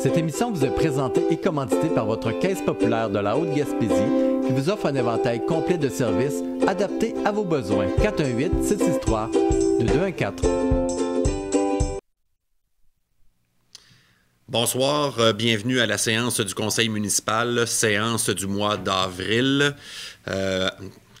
Cette émission vous est présentée et commanditée par votre Caisse populaire de la Haute-Gaspésie qui vous offre un éventail complet de services adaptés à vos besoins. 418 663 214 Bonsoir, euh, bienvenue à la séance du Conseil municipal, séance du mois d'avril. Euh,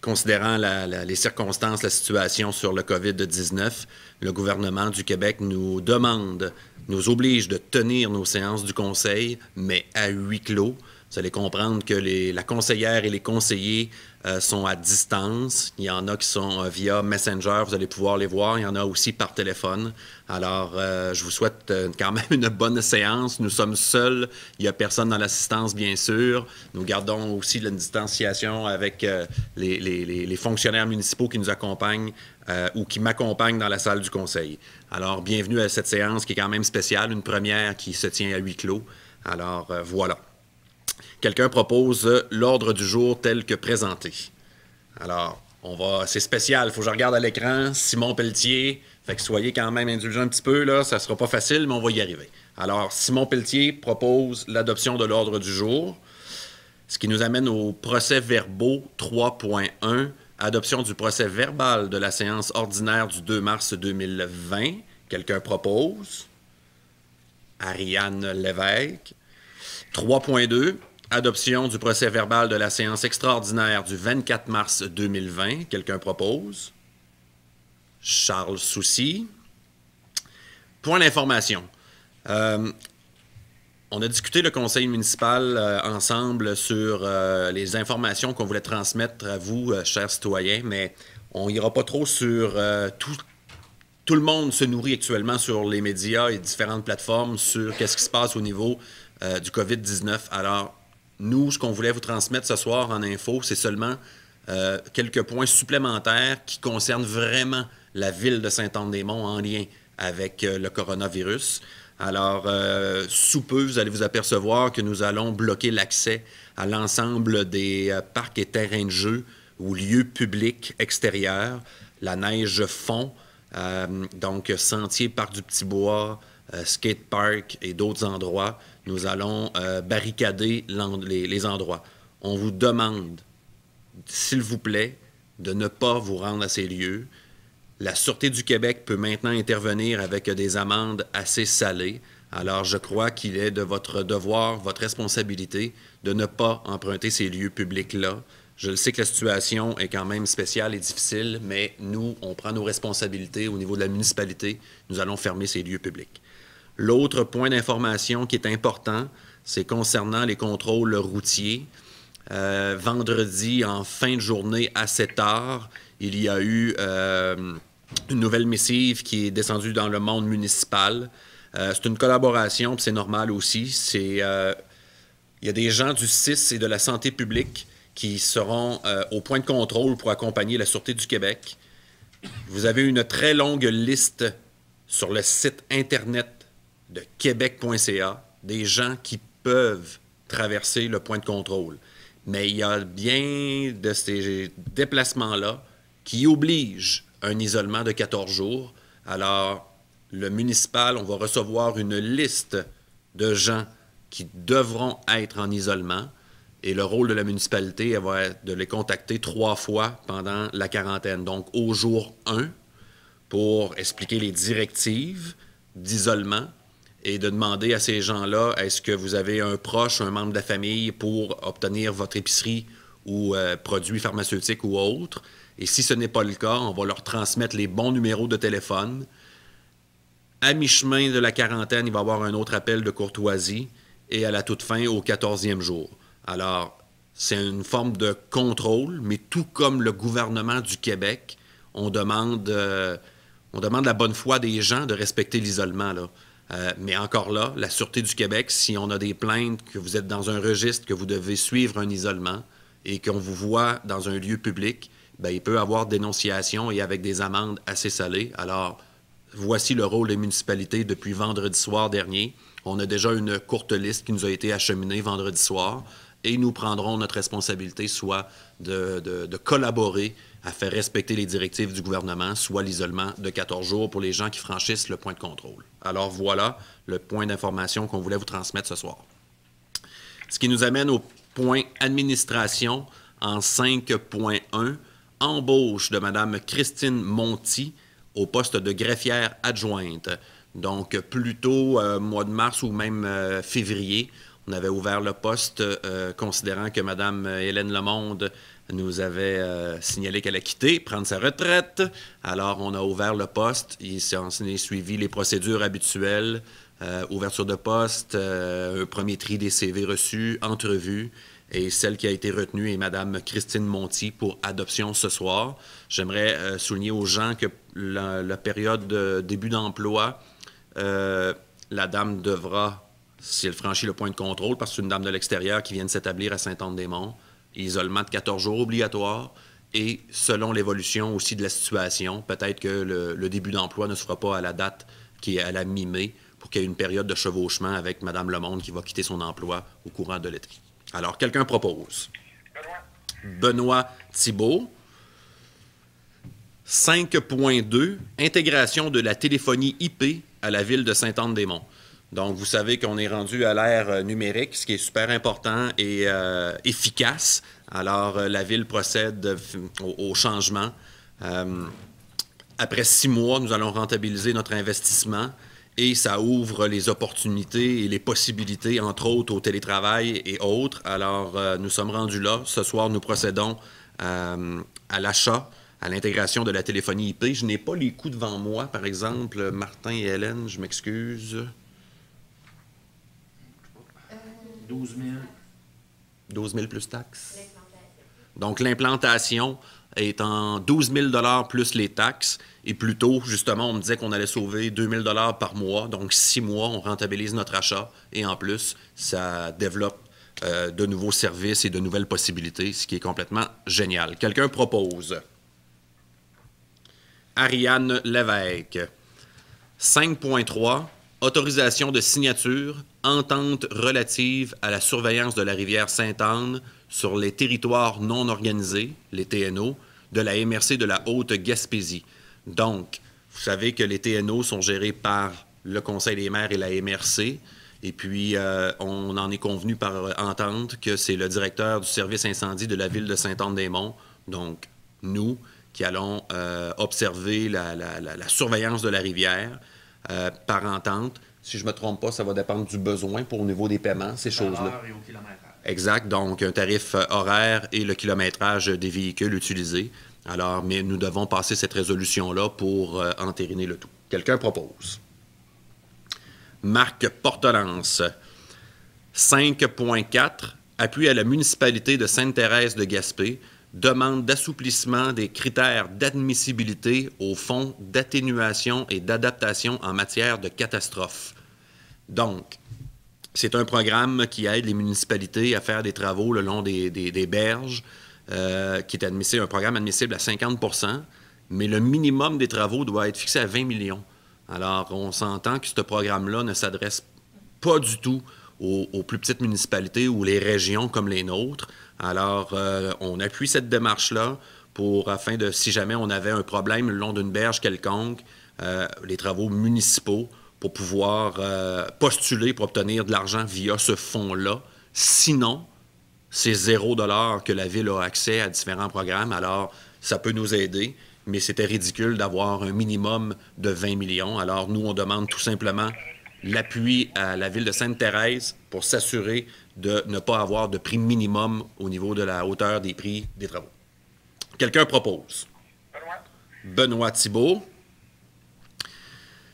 considérant les circonstances, la situation sur le COVID-19, le gouvernement du Québec nous demande nous oblige de tenir nos séances du conseil, mais à huis clos. Vous allez comprendre que les, la conseillère et les conseillers euh, sont à distance. Il y en a qui sont euh, via Messenger, vous allez pouvoir les voir. Il y en a aussi par téléphone. Alors, euh, je vous souhaite quand même une bonne séance. Nous sommes seuls. Il n'y a personne dans l'assistance, bien sûr. Nous gardons aussi une distanciation avec les, les, fonctionnaires municipaux qui nous accompagnent ou qui m'accompagnent dans la salle du conseil. Alors, bienvenue à cette séance qui est quand même spéciale, une première qui se tient à huis clos. Alors, euh, voilà. Quelqu'un propose euh, l'ordre du jour tel que présenté. Alors, on va. C'est spécial, faut que je regarde à l'écran. Simon Pelletier. Fait que soyez quand même indulgents un petit peu, là. Ça sera pas facile, mais on va y arriver. Alors, Simon Pelletier propose l'adoption de l'ordre du jour. Ce qui nous amène au procès verbaux 3.1 Adoption du procès verbal de la séance ordinaire du 2 mars 2020. Quelqu'un propose. Ariane Lévesque. 3.2. Adoption du procès verbal de la séance extraordinaire du 24 mars 2020. Quelqu'un propose. Charles Soucy. Point d'information. Euh, on a discuté le conseil municipal euh, ensemble sur euh, les informations qu'on voulait transmettre à vous, euh, chers citoyens, mais on n'ira pas trop sur tout. Tout le monde se nourrit actuellement sur les médias et différentes plateformes sur qu'est-ce qui se passe au niveau du COVID-19. Alors, nous, ce qu'on voulait vous transmettre ce soir en info, c'est seulement quelques points supplémentaires qui concernent vraiment la ville de Saint-Anne-des-Monts en lien avec le coronavirus. Alors, euh, sous peu, vous allez vous apercevoir que nous allons bloquer l'accès à l'ensemble des euh, parcs et terrains de jeu ou lieux publics extérieurs. La neige fond, euh, donc sentier, parc du Petit Bois, skate park et d'autres endroits. Nous allons barricader les endroits. On vous demande, s'il vous plaît, de ne pas vous rendre à ces lieux. La Sûreté du Québec peut maintenant intervenir avec des amendes assez salées. Alors, je crois qu'il est de votre devoir, votre responsabilité, de ne pas emprunter ces lieux publics-là. Je le sais que la situation est quand même spéciale et difficile, mais nous, on prend nos responsabilités au niveau de la municipalité. Nous allons fermer ces lieux publics. L'autre point d'information qui est important, c'est concernant les contrôles routiers. Euh, vendredi, en fin de journée, assez tard, il y a eu euh, une nouvelle missive qui est descendue dans le monde municipal. Euh, c'est une collaboration, c'est normal aussi. C'est euh, il y a des gens du CIS et de la santé publique qui seront euh, au point de contrôle pour accompagner la Sûreté du Québec. Vous avez une très longue liste sur le site Internet de québec.ca des gens qui peuvent traverser le point de contrôle. Mais il y a bien de ces déplacements-là qui obligent un isolement de 14 jours. Alors, le municipal, on va recevoir une liste de gens qui devront être en isolement. Et le rôle de la municipalité, elle va être de les contacter trois fois pendant la quarantaine. Donc, au jour 1, pour expliquer les directives d'isolement et de demander à ces gens-là, est-ce que vous avez un proche, un membre de la famille pour obtenir votre épicerie ou euh, produits pharmaceutiques ou autres? Et si ce n'est pas le cas, on va leur transmettre les bons numéros de téléphone. À mi-chemin de la quarantaine, il va y avoir un autre appel de courtoisie et à la toute fin, au 14e jour. Alors, c'est une forme de contrôle, mais tout comme le gouvernement du Québec, on demande, euh, on demande la bonne foi des gens de respecter l'isolement. Euh, mais encore là, la Sûreté du Québec, si on a des plaintes, que vous êtes dans un registre, que vous devez suivre un isolement et qu'on vous voit dans un lieu public, ben, il peut avoir dénonciation et avec des amendes assez salées. Alors, voici le rôle des municipalités depuis vendredi soir dernier. On a déjà une courte liste qui nous a été acheminée vendredi soir et nous prendrons notre responsabilité soit de, de collaborer à faire respecter les directives du gouvernement, soit l'isolement de 14 jours pour les gens qui franchissent le point de contrôle. Alors voilà le point d'information qu'on voulait vous transmettre ce soir. Ce qui nous amène au point administration en 5.1 embauche de Mme Christine Monti au poste de greffière adjointe. Donc, plutôt euh, mois de mars ou même euh, février, on avait ouvert le poste, euh, considérant que Mme Hélène Lemonde nous avait signalé qu'elle a quitté, prendre sa retraite. Alors, on a ouvert le poste. Il s'est enseigné, suivi les procédures habituelles, ouverture de poste, premier tri des CV reçus, entrevue. Et celle qui a été retenue est Mme Christine Monti pour adoption ce soir. J'aimerais euh, souligner aux gens que la, période de début d'emploi, euh, la dame devra, si elle franchit le point de contrôle, parce que c'est une dame de l'extérieur qui vient de s'établir à Saint-Anne-des-Monts, isolement de 14 jours obligatoire. Et selon l'évolution aussi de la situation, peut-être que le, début d'emploi ne se fera pas à la date qui est à la mi-mai pour qu'il y ait une période de chevauchement avec Mme Lemonde qui va quitter son emploi au courant de l'été. Alors, quelqu'un propose. Benoît, Benoît Thibault. 5.2, intégration de la téléphonie IP à la ville de saint anne des monts Donc, vous savez qu'on est rendu à l'ère euh, numérique, ce qui est super important et euh, efficace. Alors, euh, la ville procède au, changement. après six mois, nous allons rentabiliser notre investissement et ça ouvre les opportunités et les possibilités, entre autres au télétravail et autres. Alors, euh, nous sommes rendus là. Ce soir, nous procédons euh, à l'achat, à l'intégration de la téléphonie IP. Je n'ai pas les coûts devant moi, par exemple. Martin et Hélène, je m'excuse. 12 000. 12 000 plus taxes. Donc, l'implantation est en 12 000 plus les taxes. Et plus tôt, justement, on me disait qu'on allait sauver 2 000 par mois. Donc, six mois, on rentabilise notre achat. Et en plus, ça développe euh, de nouveaux services et de nouvelles possibilités, ce qui est complètement génial. Quelqu'un propose. Ariane Lévesque. 5.3. Autorisation de signature, entente relative à la surveillance de la rivière Sainte-Anne, sur les territoires non organisés, les TNO, de la MRC de la Haute-Gaspésie. Donc, vous savez que les TNO sont gérés par le Conseil des maires et la MRC. Et puis, euh, on en est convenu par entente que c'est le directeur du service incendie de la ville de saint anne des monts donc nous, qui allons euh, observer la, surveillance de la rivière euh, par entente. Si je ne me trompe pas, ça va dépendre du besoin pour au niveau des paiements, ces choses-là. Exact. Donc, un tarif euh, horaire et le kilométrage des véhicules utilisés. Alors, mais nous devons passer cette résolution-là pour euh, entériner le tout. Quelqu'un propose. Marc Portelance. 5.4. Appui à la municipalité de Sainte-Thérèse de Gaspé. Demande d'assouplissement des critères d'admissibilité au fonds d'atténuation et d'adaptation en matière de catastrophe. Donc, c'est un programme qui aide les municipalités à faire des travaux le long des, berges, euh, qui est admissible, un programme admissible à 50 mais le minimum des travaux doit être fixé à 20 millions. Alors, on s'entend que ce programme-là ne s'adresse pas du tout aux, plus petites municipalités ou les régions comme les nôtres. Alors, euh, on appuie cette démarche-là pour, afin de, si jamais on avait un problème le long d'une berge quelconque, euh, les travaux municipaux, pour pouvoir euh, postuler pour obtenir de l'argent via ce fonds-là. Sinon, c'est zéro dollar que la ville a accès à différents programmes. Alors, ça peut nous aider, mais c'était ridicule d'avoir un minimum de 20 millions. Alors, nous, on demande tout simplement l'appui à la ville de Sainte-Thérèse pour s'assurer de ne pas avoir de prix minimum au niveau de la hauteur des prix des travaux. Quelqu'un propose. Benoît, Benoît Thibault.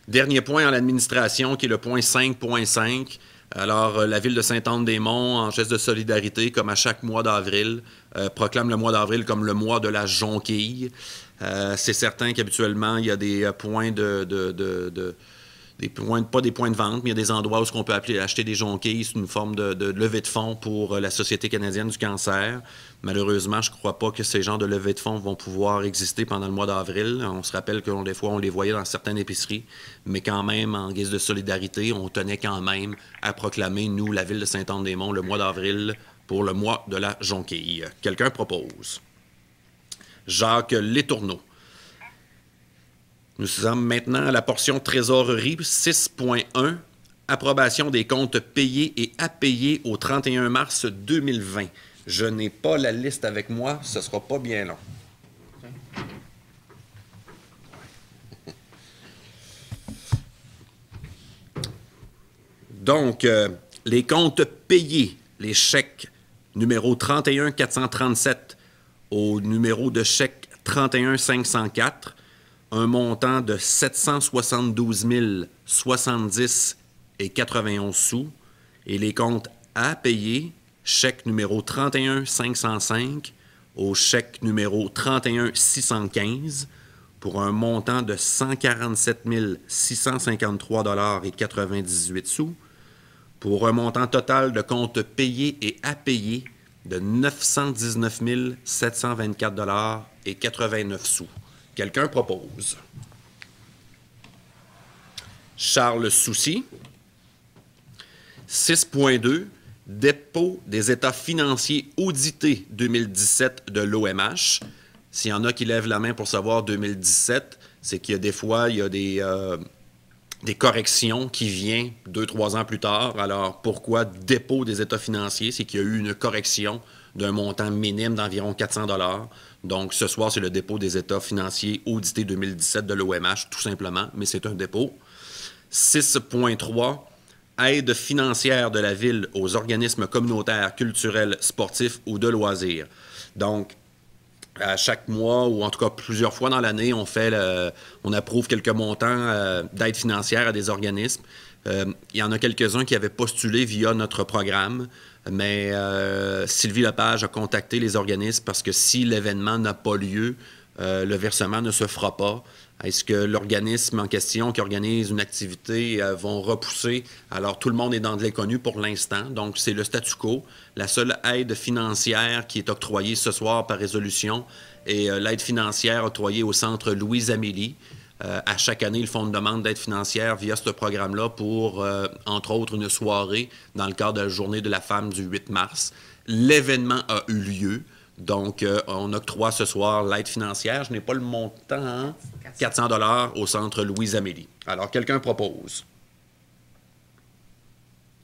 Dernier point en l'administration, qui est le point 5.5. Alors, euh, la ville de saint anne des monts en geste de solidarité, comme à chaque mois d'avril, euh, proclame le mois d'avril comme le mois de la jonquille. Euh, c'est certain qu'habituellement, il y a des points de, de pas des points de vente, mais il y a des endroits où ce qu'on peut appeler acheter des jonquilles, c'est une forme de, levée de fonds pour euh, la Société canadienne du cancer. Malheureusement, je ne crois pas que ces genres de levée de fonds vont pouvoir exister pendant le mois d'avril. On se rappelle que des fois, on les voyait dans certaines épiceries, mais quand même, en guise de solidarité, on tenait quand même à proclamer, nous, la ville de Saint-Anne-des-Monts, le mois d'avril pour le mois de la jonquille. Quelqu'un propose. Jacques Letourneau. Nous sommes maintenant à la portion trésorerie 6.1, approbation des comptes payés et à payer au 31 mars 2020. Je n'ai pas la liste avec moi, ce ne sera pas bien long. Donc, euh, les comptes payés, les chèques numéro 31 437 au numéro de chèque 31 504, un montant de 772 070 et 91 sous et les comptes à payer, chèque numéro 31 505 au chèque numéro 31 615 pour un montant de 147 653 dollars et 98 sous pour un montant total de comptes payés et à payer de 919 724 dollars et 89 sous. Quelqu'un propose. Charles Soucy. 6.2 Dépôt des états financiers audités 2017 de l'OMH. S'il y en a qui lèvent la main pour savoir 2017, c'est qu'il y a des fois, il y a des, euh, des corrections qui viennent deux, trois ans plus tard. Alors, pourquoi dépôt des états financiers? C'est qu'il y a eu une correction d'un montant minime d'environ 400 donc, ce soir, c'est le dépôt des états financiers audités 2017 de l'OMH, tout simplement, mais c'est un dépôt. 6.3, aide financière de la ville aux organismes communautaires, culturels, sportifs ou de loisirs. Donc, à chaque mois ou en tout cas plusieurs fois dans l'année, on fait on approuve quelques montants euh, d'aide financière à des organismes. Euh, il y en a quelques-uns qui avaient postulé via notre programme. Mais euh, Sylvie Lepage a contacté les organismes parce que si l'événement n'a pas lieu, euh, le versement ne se fera pas. Est-ce que l'organisme en question qui organise une activité va euh, vont repousser? Alors, tout le monde est dans de l'inconnu pour l'instant. Donc, c'est le statu quo. La seule aide financière qui est octroyée ce soir par résolution est l'aide financière octroyée au centre Louise-Amélie. Euh, à chaque année, le font une demande d'aide financière via ce programme-là pour, euh, entre autres, une soirée dans le cadre de la journée de la femme du 8 mars. L'événement a eu lieu. Donc, euh, on octroie ce soir l'aide financière. Je n'ai pas le montant, 400 hein? dollars au centre Louise-Amélie. Alors, quelqu'un propose.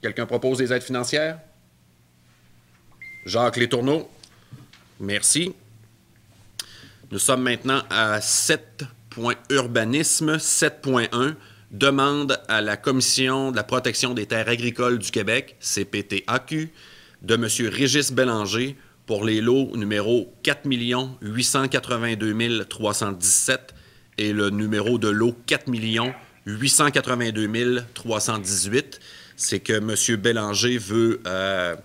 Quelqu'un propose des aides financières? Jacques Létourneau, merci. Nous sommes maintenant à 7 urbanisme 7.1 demande à la Commission de la protection des terres agricoles du Québec, CPTAQ, de M. Régis Bélanger pour les lots numéro 4 882 317 et le numéro de lot 4 882 318. C'est que M. Bélanger veut euh,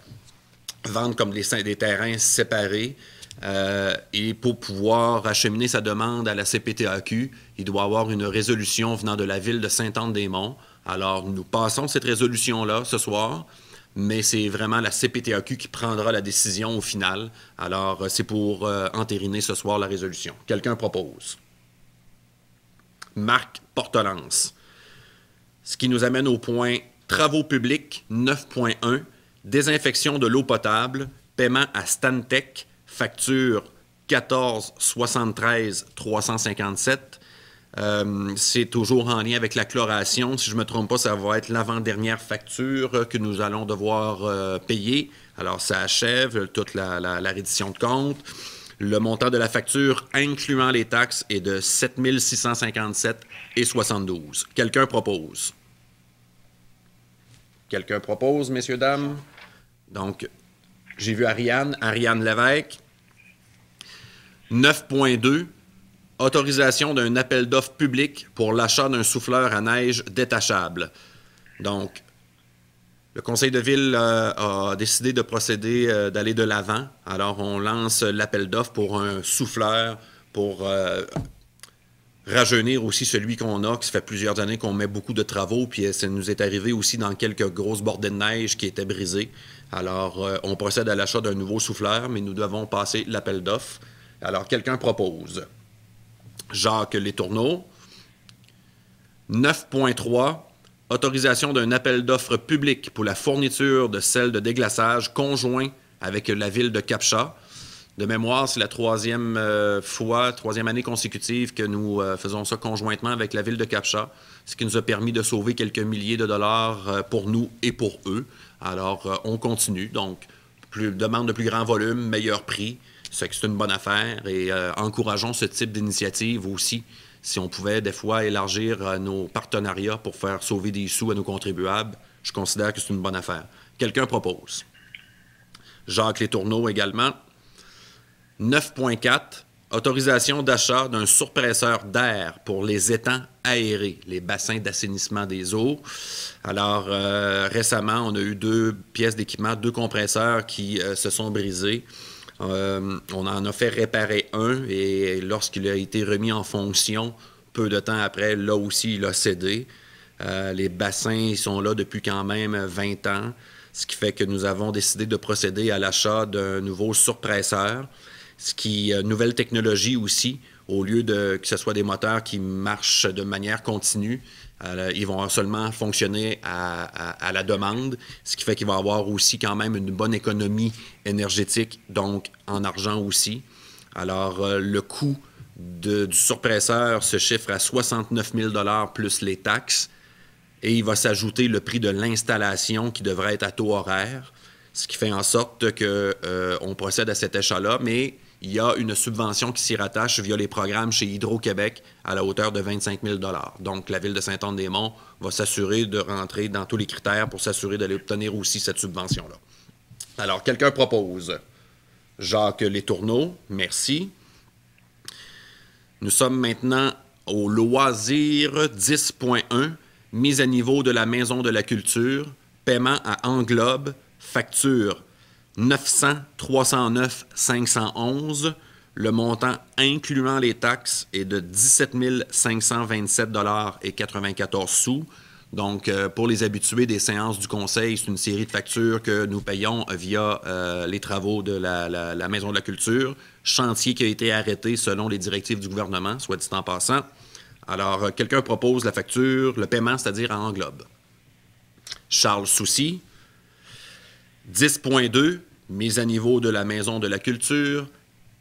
vendre comme des terrains séparés euh, et pour pouvoir acheminer sa demande à la CPTAQ, il doit avoir une résolution venant de la ville de saint anne des monts Alors, nous passons cette résolution-là ce soir, mais c'est vraiment la CPTAQ qui prendra la décision au final. Alors, euh, c'est pour euh, entériner ce soir la résolution. Quelqu'un propose. Marc Portolans. Ce qui nous amène au point travaux publics 9.1, désinfection de l'eau potable, paiement à Stantec, facture 14 73 357. c'est toujours en lien avec la chloration. Si je ne me trompe pas, ça va être l'avant-dernière facture que nous allons devoir euh, payer. Alors, ça achève euh, toute la, reddition de compte. Le montant de la facture, incluant les taxes, est de 7 et Quelqu'un propose? Quelqu'un propose, messieurs, dames? Donc, j'ai vu Ariane, Ariane Lévesque. 9.2, autorisation d'un appel d'offres public pour l'achat d'un souffleur à neige détachable. Donc, le conseil de ville euh, a décidé de procéder, euh, d'aller de l'avant. Alors, on lance l'appel d'offres pour un souffleur, pour euh, rajeunir aussi celui qu'on a, qui fait plusieurs années qu'on met beaucoup de travaux, puis ça nous est arrivé aussi dans quelques grosses bordées de neige qui étaient brisées. Alors, on procède à l'achat d'un nouveau souffleur, mais nous devons passer l'appel d'offres. Alors, quelqu'un propose. Jacques Letourneau. 9.3. Autorisation d'un appel d'offres public pour la fourniture de sel de déglaçage conjoint avec la ville de Capcha. De mémoire, c'est la troisième euh, fois, troisième année consécutive que nous euh, faisons ça conjointement avec la ville de Capcha, ce qui nous a permis de sauver quelques milliers de dollars euh, pour nous et pour eux. Alors, on continue. Donc, plus, demande de plus grand volume, meilleur prix, c'est que c'est une bonne affaire et euh, encourageons ce type d'initiative aussi. Si on pouvait des fois élargir euh, nos partenariats pour faire sauver des sous à nos contribuables, je considère que c'est une bonne affaire. Quelqu'un propose. Jacques Letourneau également. 9.4, autorisation d'achat d'un surpresseur d'air pour les étangs aérés, les bassins d'assainissement des eaux. Alors, euh, récemment, on a eu deux pièces d'équipement, deux compresseurs qui se sont brisés. Euh, on en a fait réparer un et lorsqu'il a été remis en fonction, peu de temps après, là aussi, il a cédé. Euh, les bassins sont là depuis quand même 20 ans, ce qui fait que nous avons décidé de procéder à l'achat d'un nouveau surpresseur, ce qui euh, nouvelle technologie aussi, au lieu de que ce soit des moteurs qui marchent de manière continue, ils vont seulement fonctionner à, la demande, ce qui fait qu'il va y avoir aussi quand même une bonne économie énergétique, donc en argent aussi. Alors, euh, le coût du surpresseur se chiffre à 69 000 plus les taxes, et il va s'ajouter le prix de l'installation qui devrait être à taux horaire, ce qui fait en sorte qu'on euh, procède à cet achat-là, mais il y a une subvention qui s'y rattache via les programmes chez Hydro-Québec à la hauteur de 25 000 Donc, la ville de saint anne des monts va s'assurer de rentrer dans tous les critères pour s'assurer d'aller obtenir aussi cette subvention-là. Alors, quelqu'un propose Jacques Les merci. Nous sommes maintenant au loisir 10.1, mise à niveau de la maison de la culture, paiement à englobe, facture 900 309 511. Le montant incluant les taxes est de 17 527 et 94 sous. Donc, euh, pour les habitués des séances du conseil, c'est une série de factures que nous payons euh, via euh, les travaux de la, Maison de la Culture, chantier qui a été arrêté selon les directives du gouvernement, soit dit en passant. Alors, quelqu'un propose la facture, le paiement, c'est-à-dire en englobe. Charles Soucy, 10.2, mise à niveau de la Maison de la Culture,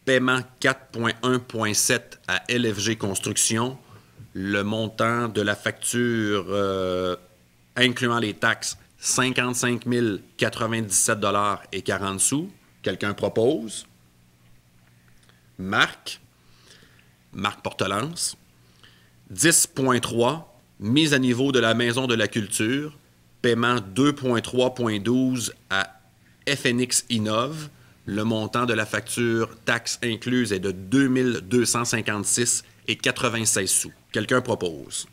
paiement 4.1.7 à LFG Construction, le montant de la facture euh, incluant les taxes, 55 097 et 40 sous. Quelqu'un propose. Marc, Marc Portelance. 10.3, mise à niveau de la Maison de la Culture, paiement 2.3.12 à FNX innove. Le montant de la facture, taxe incluse est de 2256 et 96 sous. Quelqu'un propose.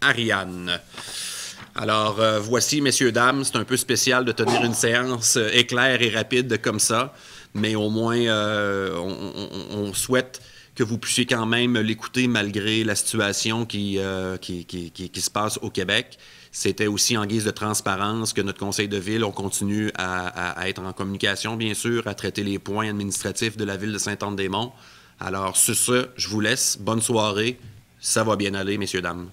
Ariane. Alors, euh, voici, messieurs, dames, c'est un peu spécial de tenir une séance euh, éclair et rapide comme ça, mais au moins, euh, on, souhaite que vous puissiez quand même l'écouter malgré la situation qui, qui se passe au Québec. C'était aussi en guise de transparence que notre conseil de ville, on continue à, être en communication, bien sûr, à traiter les points administratifs de la ville de saint anne des monts Alors, sur ce, je vous laisse. Bonne soirée. Ça va bien aller, messieurs, dames.